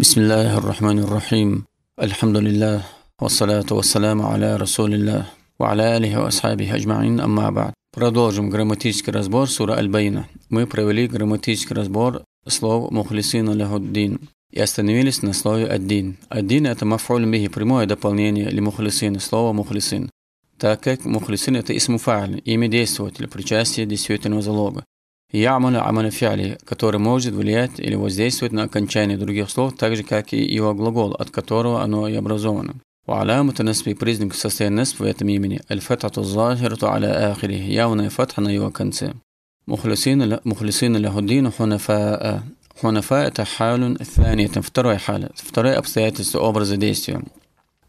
بسم الله الرحمن الرحيم الحمد لله والصلاة والسلام على رسول الله وعلى آله وأصحابه أجمعين أما بعد Продолжим грамматический разбор сура Аль-Байна. Мы провели грамматический разбор слов «Мухлисина лягуддин» и остановились на слове «аддин». «Аддин» – это мафуль бихи, прямое дополнение ли мухлисин, слово «мухлисин», так как мухлисин – это исмуфааль, имя действователя, причастие действительного залога. Ямаля амаля фиали, который может влиять или воздействовать на окончание других слов, так же как и его глагол, от которого оно и образовано. وعلامة نسب признак состояния نسب в этом имени الفتحة الظاهرة аля آخره явная фатха на его конце Мухлисин مخلصين له الدين حنفاء حنفاء это حال ثانية второй حال второе обстоятельство образа действия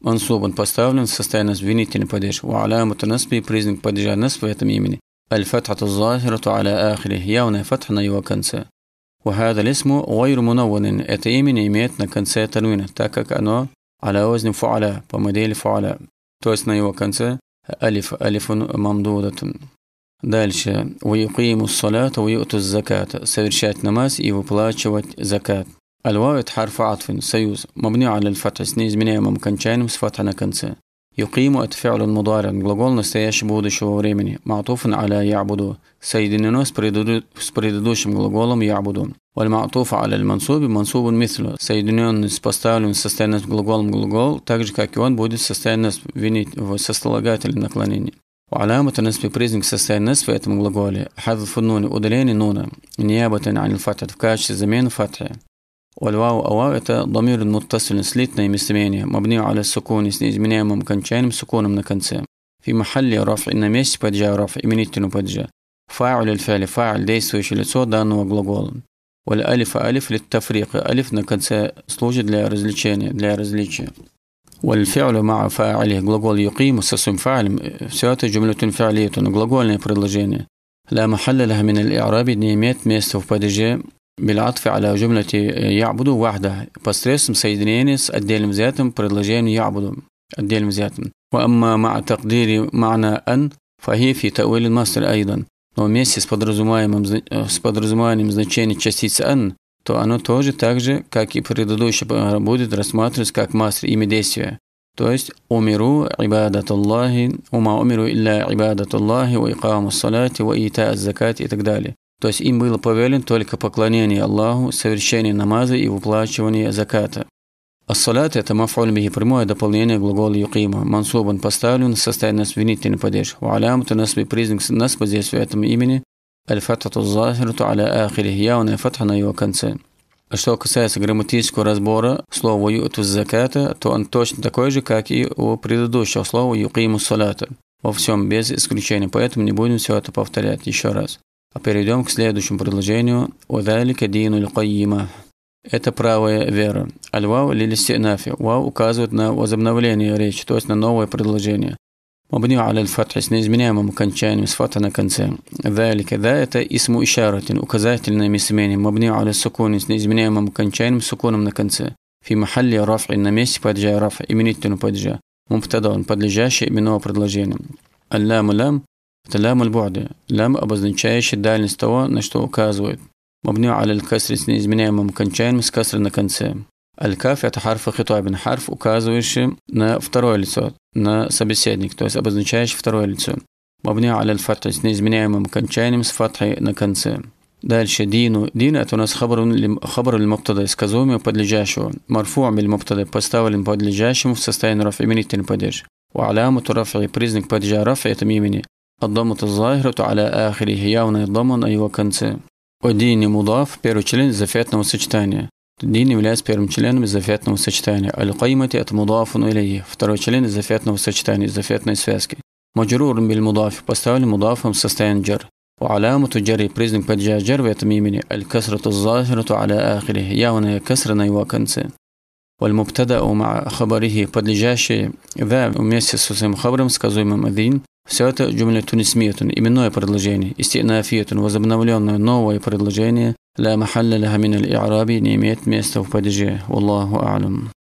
منصوب поставлен в состоянии обвинительный падеж وعلامة نسب признак падежа نسب в этом имени الفتحة الظاهرة على آخره يونا فتحنا يوكنسا وهذا الاسم غير منون أتيمن إيمات نكنسا تنوينة تاكك أنو على وزن فعلاء بمديل فعلاء توسنا يوكنسا ألف ألف ممدودة دالش ويقيم الصلاة ويؤتوا الزكاة سيرشات نماس и выплачивать закат. الواو حرف عطف سيوز مبني على الفتح سنيز من кончанием ممكن فتح на конце. Yuqimu – это фиалюн мударин, глагол настоящего будущего времени, ма'туфан аля ябуду, соединено с, предыду, с предыдущим глаголом ябуду. Валь-ма'туф аля мансуби мансубун мислю, соединенный с поставленным состоянием глаголом глагол, так же, как и он будет состояние винить в сослагателе наклонения. وعلامة نصب признак состояния نصب в этом глаголе حذف النون удаление нуна نيابة عن الفتح в качестве замены фатхи والواو أواو إتا ضمير متصل سليتنا مستمعين مبني على السكون سنيز من ممكن كان سكون من كنسة في محل رفع إن ميس بدجا رفع إمنيتنو بدجا فاعل الفعل فاعل ديسويش لتسو دان وغلغول والألف ألف للتفريق ألف نكنسة سلوجد для различения для различия والفعل مع فاعله глагол يقيم سسم فاعل все جملة فعلية глагольное предложение لا محل لها من الإعراب не ميس места بالعطف على جملة يعبدوا واحدة بسترس مسيدنينس الديل مزاتم بردلجين يعبدوا الديل مزاتم وأما مع تقدير معنى أن فهي في تأويل المصدر أيضا. Но вместе с подразумеваемым, с подразумеванием значением частицы «ан», то оно тоже так же, как и предыдущее, будет рассматриваться как мастер имя действия. То есть «Умиру ибадат Аллахи», ума умиру илля ибадат Аллахи», ва икаму салати, ва ита аз и так далее. То есть им было повелено только поклонение Аллаху, совершение намаза и выплачивание заката. Ассалят – это мафуль прямое дополнение глагола юкима. Мансубан поставлен, состоит насвинительный падеж. У Ва алямту насби признак наспа здесь в этом имени. Аль-фатату захирту аля ахирих. Явная фатха на его конце. А что касается грамматического разбора слова «ю'ту заката», то он точно такой же, как и у предыдущего слова «юкиму салата». Во всем без исключения, поэтому не будем все это повторять еще раз. А перейдем к следующему предложению. «Вадалика дину ль-кайима». Это правая вера. Аль-вау синафи Вау указывает на возобновление речи, то есть на новое предложение. Мабни аль фатхи с неизменяемым окончанием, с фата на конце. Далика. Да, это исму ишаратин, указательное местоимение. Мабни аль сукуни с неизменяемым окончанием, сукуном на конце. Фи махалли рафи на месте паджа рафи, именительного паджа. Мубтада, подлежащее именного предложения. Аллам лам это лям аль-бу'да. Лям, обозначающий дальность того, на что указывает. Мабню аль касри с неизменяемым окончанием с касры на конце. Аль-каф – это харф хитабин, харф, указывающий на второе лицо, на собеседник, то есть обозначающий второе лицо. Мабня аль фатх с неизменяемым окончанием с фатхой на конце. Дальше дину. Дин – это у нас хабар аль-мубтада, сказуемый подлежащего. Марфу аль-мубтада, поставлен подлежащему в состоянии раф, именительный падеж. У аляму рафи, признак падежа рафи – это имени. الضمة الظاهرة على آخره ياون الضمن أي أيوة، وكنسي وديني مضاف بيرو تشلين زفاتنا وسجتانية ديني ملاس بيرم تشلين زفاتنا وسجتانية القيمة أت مضاف إليه فترو تشلين زفاتنا وسجتانية زفاتنا سفاسكي مجرور بالمضاف باستاول مضاف جر وعلامة جري بريزنك جر ويتميمني الكسرة الظاهرة على آخره ياون كسرنا وكنسي أيوة، والمبتدأ مع خبره подлежащие ذا вместе со своим хабром, сказуемым «один», все это джумля тунисмиятун, именное предложение, истинафиятун, возобновленное новое предложение, لا محل لها من الإعراب не имеет места в падеже. والله اعلم